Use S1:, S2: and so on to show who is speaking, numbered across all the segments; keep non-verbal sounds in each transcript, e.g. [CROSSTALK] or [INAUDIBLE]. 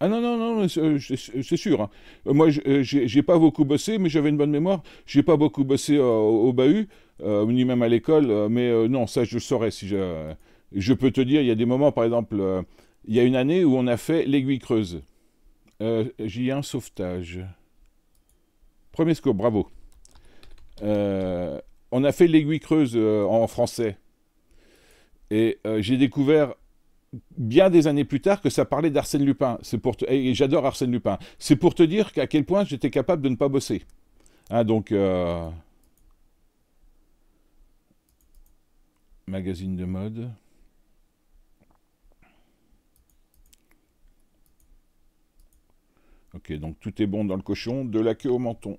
S1: Ah non, non, non, euh, c'est sûr. Hein. Euh, moi, euh, j'ai pas beaucoup bossé, mais j'avais une bonne mémoire. J'ai pas beaucoup bossé au, au bahut, ni même à l'école, mais non, ça, je le saurais. Si je, je peux te dire, il y a des moments, par exemple, il y a une année où on a fait l'aiguille creuse. J'y un sauvetage. Premier score, bravo. on a fait l'aiguille creuse en français. Et j'ai découvert bien des années plus tard que ça parlait d'Arsène Lupin. C'est pour Et j'adore Arsène Lupin. C'est pour te dire qu'à quel point j'étais capable de ne pas bosser. Hein, donc... Euh, magazine de mode. Ok, donc tout est bon dans le cochon, de la queue au menton.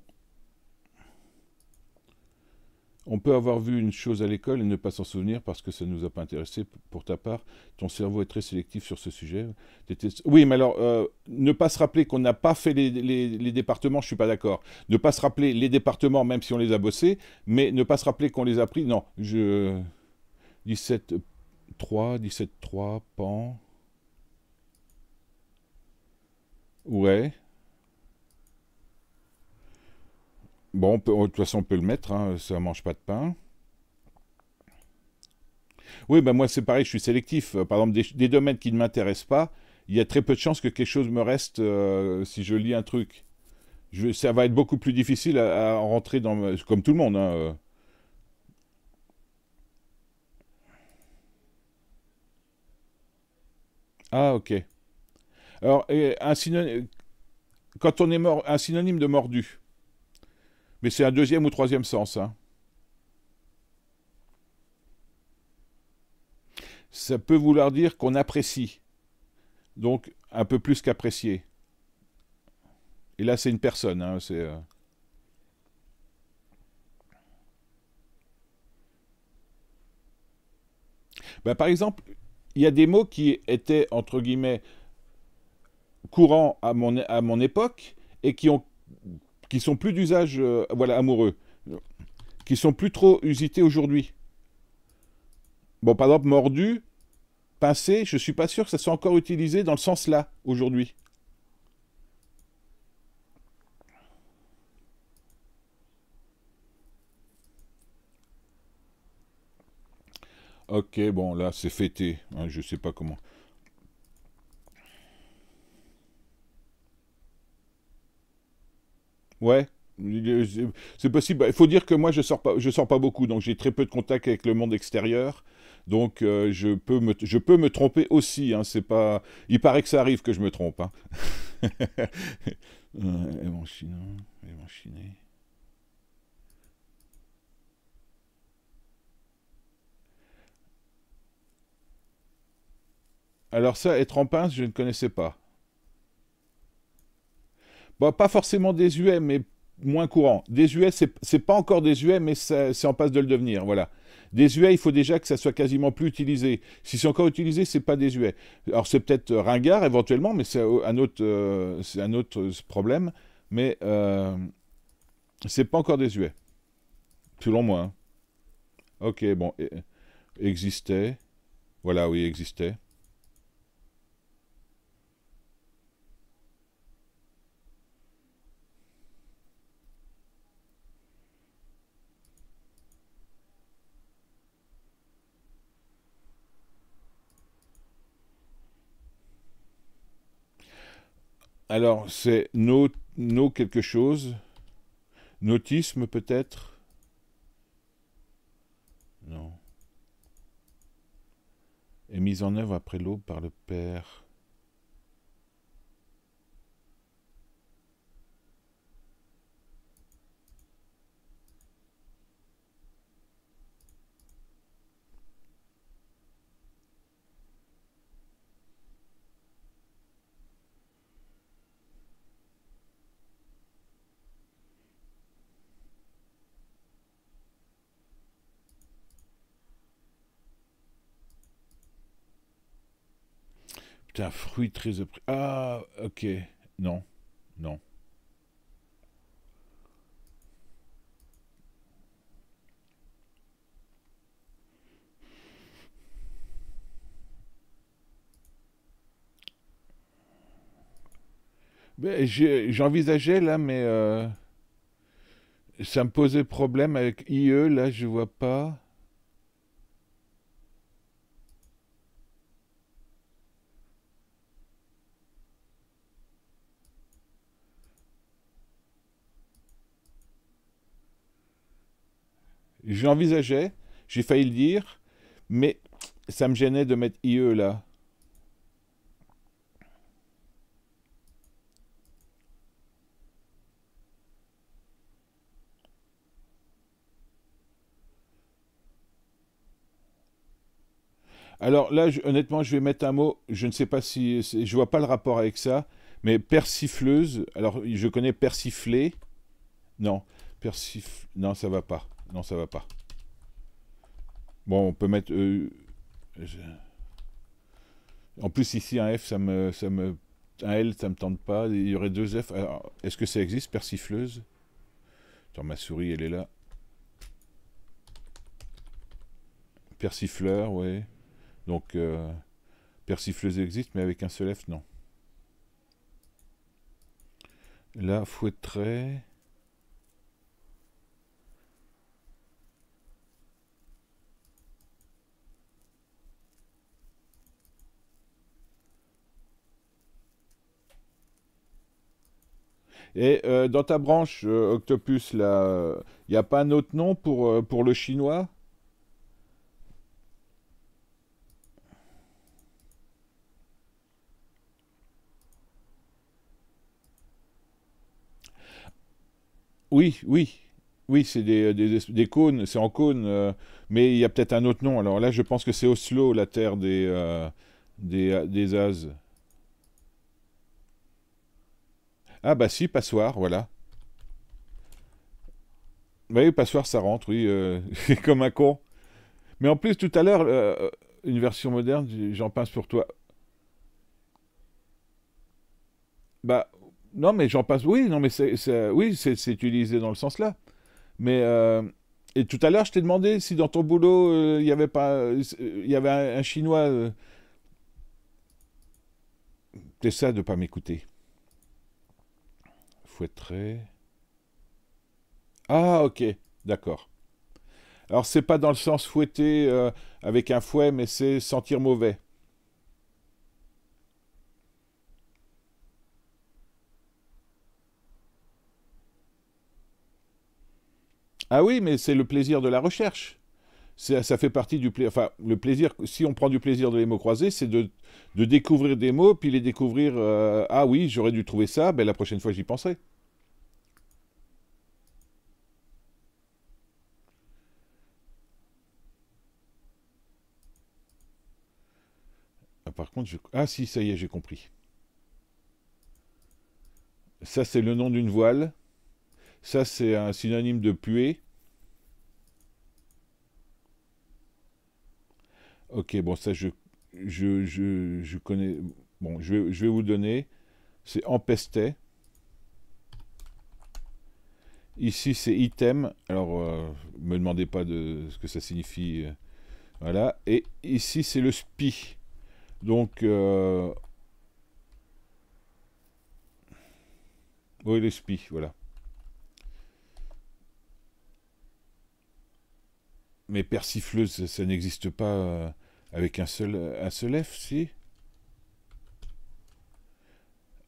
S1: On peut avoir vu une chose à l'école et ne pas s'en souvenir parce que ça ne nous a pas intéressé pour ta part. Ton cerveau est très sélectif sur ce sujet. Oui, mais alors, euh, ne pas se rappeler qu'on n'a pas fait les, départements, je ne suis pas d'accord. Ne pas se rappeler les départements, même si on les a bossés, mais ne pas se rappeler qu'on les a pris. Non, je. 17.3, 17.3, pan. Ouais, Bon, de toute façon, on peut le mettre, hein, ça mange pas de pain. Oui, ben moi, c'est pareil, je suis sélectif. Euh, par exemple, des, domaines qui ne m'intéressent pas, il y a très peu de chances que quelque chose me reste euh, si je lis un truc. Je, ça va être beaucoup plus difficile à, rentrer dans... Comme tout le monde, hein, euh. Ah, ok. Alors, un synonyme, quand on est mort, un synonyme de mordu. Mais c'est un deuxième ou troisième sens. Hein. Ça peut vouloir dire qu'on apprécie. Donc un peu plus qu'apprécier. Et là, c'est une personne. Hein, c'est. Euh, bah, par exemple, il y a des mots qui étaient, entre guillemets, courants à mon, à mon époque et qui ont qui sont plus d'usage euh, voilà, amoureux, qui sont plus trop usités aujourd'hui. Bon, par exemple, mordu, pincé, je ne suis pas sûr que ça soit encore utilisé dans le sens là, aujourd'hui. Ok, bon, là, c'est fêté. Hein, je ne sais pas comment. Ouais, c'est possible. Il faut dire que moi, je sors pas, je sors pas beaucoup, donc j'ai très peu de contact avec le monde extérieur. Donc euh, je, peux me, je peux me tromper aussi. Hein. c'est pas, il paraît que ça arrive que je me trompe. Hein. [LAUGHS] Euh, Alors ça, être en pince, je ne connaissais pas pas forcément des désuet, mais moins courant. Des Désuet, c'est pas encore des désuet, mais c'est en passe de le devenir, voilà. Désuet, il faut déjà que ça soit quasiment plus utilisé. Si c'est encore utilisé, c'est pas des désuet. Alors c'est peut-être ringard éventuellement, mais c'est un autre, euh, un autre euh, problème. Mais ce euh, c'est pas encore des désuet, selon moi. Hein. Ok, bon, e-, existait. Voilà, oui, existait. Alors, c'est no, quelque chose. Nautisme peut-être Non. Et mise en œuvre après l'aube par le Père. Putain, fruit très... Ah, ok. Non, non. Ben, j'envisageais là, mais euh, ça me posait problème avec IE, là je vois pas. J'envisageais, j'ai failli le dire, mais ça me gênait de mettre IE là. Alors là, honnêtement, je vais mettre un mot. Je ne sais pas si. Je vois pas le rapport avec ça. Mais persifleuse. Alors, je connais persifler. Non. Persif... Non, ça va pas. Non, ça va pas. Bon, on peut mettre... Euh, en plus, ici, un F, ça me, ça me... Un L, ça me tente pas. Il y aurait deux F. Est-ce que ça existe, persifleuse Attends, ma souris, elle est là. Persifleur, oui. Donc, euh, persifleuse existe, mais avec un seul F, non. Là, fouetterait... Et euh, dans ta branche euh, Octopus, là, il euh, n'y a pas un autre nom pour, le chinois Oui, oui. Oui, c'est des, cônes, c'est en cône, mais il y a peut-être un autre nom. Alors là, je pense que c'est Oslo, la terre des, euh, des As. Ah bah si, passoire, voilà. Vous bah oui, passoire, ça rentre, oui, euh, [LAUGHS] comme un con. Mais en plus, tout à l'heure, euh, une version moderne, j'en pince pour toi. Bah, non, mais j'en passe. Oui, non, mais c'est, oui, c'est, utilisé dans le sens là. Mais euh, et tout à l'heure, je t'ai demandé si dans ton boulot, il y avait pas, il y avait un, chinois chinois. ça de pas m'écouter. Ah, ok, d'accord. Alors, c'est pas dans le sens fouetter euh, avec un fouet, mais c'est sentir mauvais. Ah oui, mais c'est le plaisir de la recherche ça, fait partie du Enfin, le plaisir, si on prend du plaisir de les mots croisés, c'est de, découvrir des mots, puis les découvrir. Euh, ah oui, j'aurais dû trouver ça, ben, la prochaine fois j'y penserai. Ah, par contre, ah si, ça y est, j'ai compris. Ça, c'est le nom d'une voile. Ça, c'est un synonyme de puée. Ok, bon, ça, je, je, je, connais. Bon, je, je vais vous donner. C'est empesté. Ici, c'est item. Alors, ne euh, me demandez pas de ce que ça signifie. Euh, voilà. Et ici, c'est le spi. Donc, euh, oui, le spi, voilà. Mais persifleuse, ça n'existe pas. Avec un seul, un seul F, si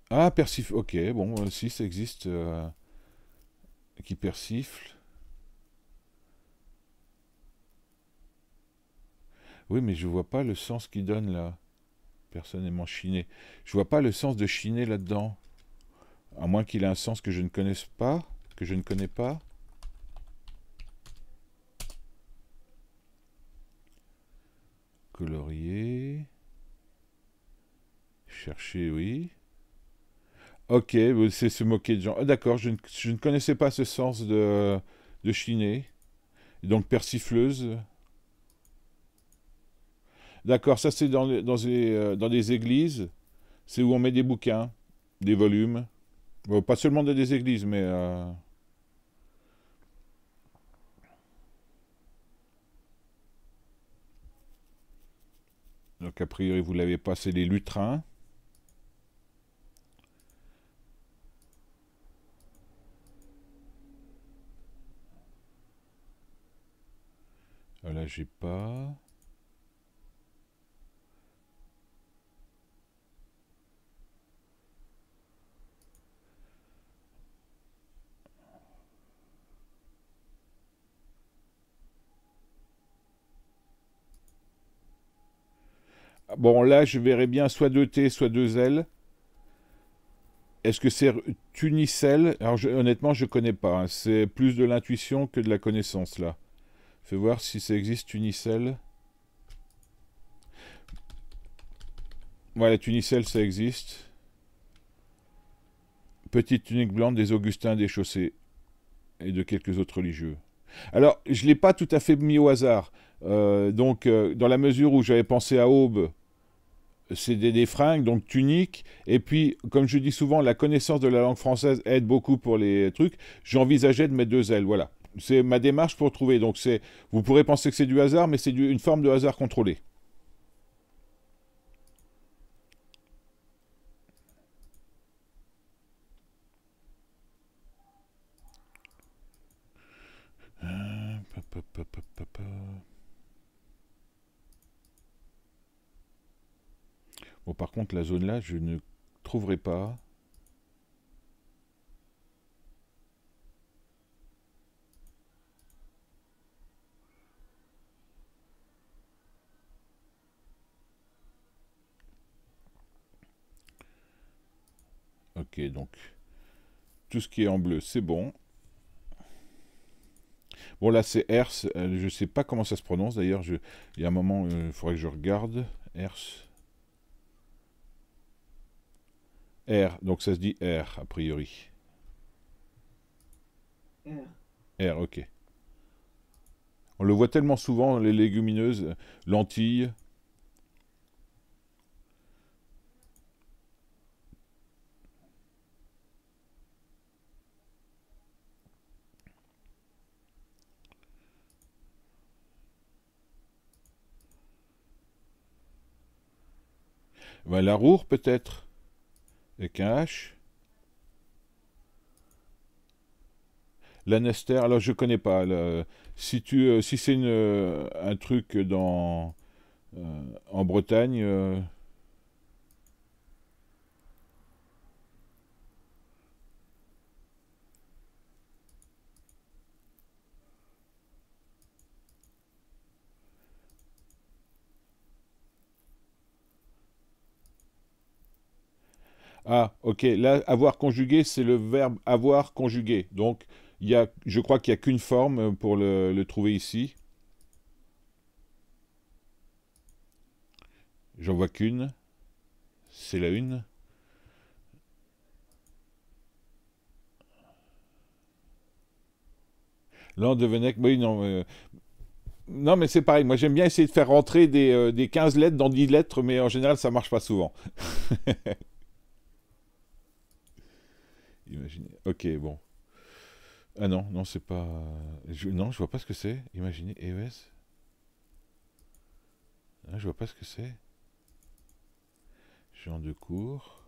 S1: Ah, persifle Ok, bon, euh, si ça existe. Euh, qui persifle. Oui, mais je vois pas le sens qu'il donne là. Personnellement chiné. Je vois pas le sens de chiner là-dedans. À moins qu'il ait un sens que je ne connaisse pas, que je ne connais pas. colorier. Chercher, oui. Ok, c'est se moquer de gens. Ah, d'accord, je, ne connaissais pas ce sens de, de chiner. Donc persifleuse. D'accord, ça c'est dans, dans, euh, dans des églises. C'est où on met des bouquins, des volumes. pas seulement dans des églises, mais... Euh, Donc, a priori, vous l'avez passé les lutrins. Euh, là, j'ai pas. Bon, là, je verrais bien soit deux T, soit deux L. Est-ce que c'est tunicelle Alors, honnêtement, je ne connais pas. Hein. C'est plus de l'intuition que de la connaissance, là. Fais voir si ça existe, tunicelle. Voilà, tunicelle, ça existe. Petite tunique blanche des Augustins des Chaussées et de quelques autres religieux. Alors, je ne l'ai pas tout à fait mis au hasard. Euh, donc, euh, dans la mesure où j'avais pensé à Aube, c'est des, fringues, donc tuniques. Et puis, comme je dis souvent, la connaissance de la langue française aide beaucoup pour les trucs. J'envisageais de mettre deux ailes, voilà. C'est ma démarche pour trouver. Donc, c'est, vous pourrez penser que c'est du hasard, mais c'est une forme de hasard contrôlé. la zone là, je ne trouverai pas. Ok, donc tout ce qui est en bleu, c'est bon. Bon, là, c'est Hers. Euh, je ne sais pas comment ça se prononce. D'ailleurs, il y a un moment, euh, il faudrait que je regarde. Hers. R, donc ça se dit R, a priori. R. R, ok. On le voit tellement souvent, les légumineuses, lentilles. Ben, la roue peut-être. Et un H. Nester, alors je connais pas. si tu, euh, si c'est euh, un truc dans, euh, en Bretagne, Ah, ok, là, avoir conjugué, c'est le verbe avoir conjugué. Donc, il y je crois qu'il n'y a qu'une forme pour le, trouver ici. J'en vois qu'une. C'est la une. L'an devenait... Oui, non, euh, non mais c'est pareil. Moi, j'aime bien essayer de faire rentrer des, 15 euh, lettres dans 10 lettres, mais en général, ça marche pas souvent. [LAUGHS] Imaginez. Ok, bon. Ah non, non, c'est pas. Euh, je... Non, je vois pas ce que c'est. Imaginez EOS. E ah, je vois pas ce que c'est. Jean de cours.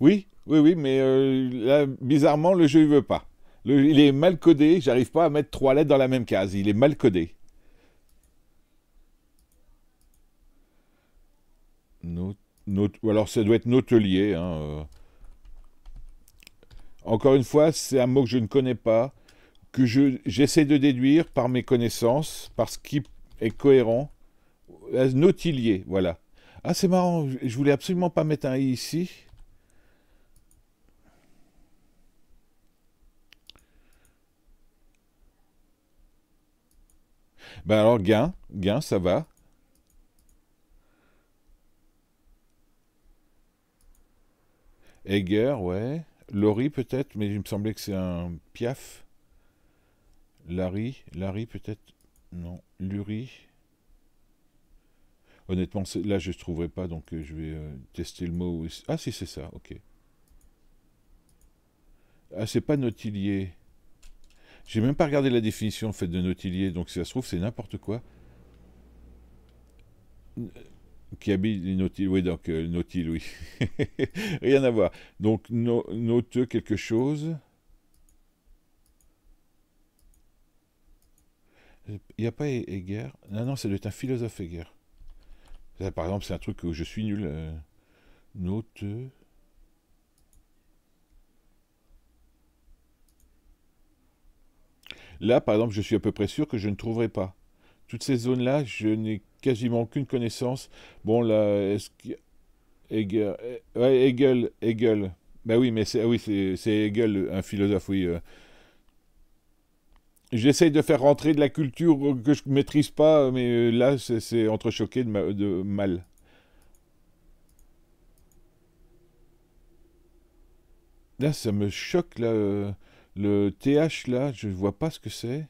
S1: Oui, oui, oui, mais euh, bizarrement, le jeu ne veut pas. il est mal codé, j'arrive pas à mettre trois lettres dans la même case. Il est mal codé. Ou alors ça doit être Notelier. Hein, euh. Encore une fois, c'est un mot que je ne connais pas, que j'essaie de déduire par mes connaissances, par qu'il qui est cohérent. Euh, Notilier, voilà. Ah, c'est marrant, je voulais absolument pas mettre un i ici. Ben alors, gain, gain, ça va. Heger, ouais. Lori peut-être, mais il me semblait que c'est un Piaf. Larry, Larry peut-être. Non, Luri. Honnêtement, là je ne trouverai pas, donc euh, je vais euh, tester le mot. Ah si, c'est ça, ok. Ah, c'est pas nautilier. J'ai même pas regardé la définition de nautilier, donc si ça se trouve, c'est n'importe quoi qui habite les nautiles, oui, donc euh, nautiles, oui. [LAUGHS] Rien à voir. Donc, no, quelque chose. Il n'y a pas Heger. Non, non, ça doit être un philosophe Heger. par exemple, c'est un truc où je suis nul. Euh, Note. Là, par exemple, je suis à peu près sûr que je ne trouverai pas. Toutes ces zones-là, je n'ai quasiment aucune connaissance. Bon, là, est-ce que... Hegel, euh, ouais, Hegel, Ben oui, mais c'est ah oui, c'est Hegel, un philosophe, oui. Euh. J'essaye de faire rentrer de la culture que je maîtrise pas, mais euh, là, c'est entrechoqué de, de mal. Là, ça me choque, le TH, là, je vois pas ce que c'est.